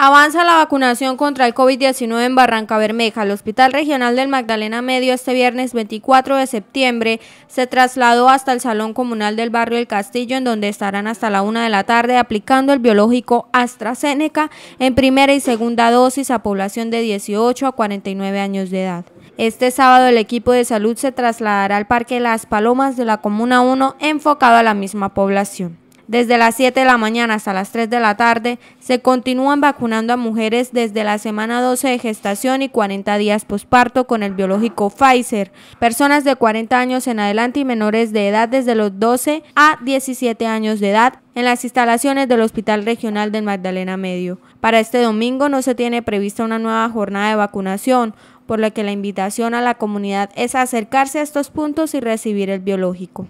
Avanza la vacunación contra el COVID-19 en Barranca Bermeja. El Hospital Regional del Magdalena Medio este viernes 24 de septiembre se trasladó hasta el Salón Comunal del Barrio El Castillo, en donde estarán hasta la una de la tarde aplicando el biológico AstraZeneca en primera y segunda dosis a población de 18 a 49 años de edad. Este sábado el equipo de salud se trasladará al Parque Las Palomas de la Comuna 1 enfocado a la misma población. Desde las 7 de la mañana hasta las 3 de la tarde se continúan vacunando a mujeres desde la semana 12 de gestación y 40 días posparto con el biológico Pfizer, personas de 40 años en adelante y menores de edad desde los 12 a 17 años de edad en las instalaciones del Hospital Regional del Magdalena Medio. Para este domingo no se tiene prevista una nueva jornada de vacunación, por lo que la invitación a la comunidad es acercarse a estos puntos y recibir el biológico.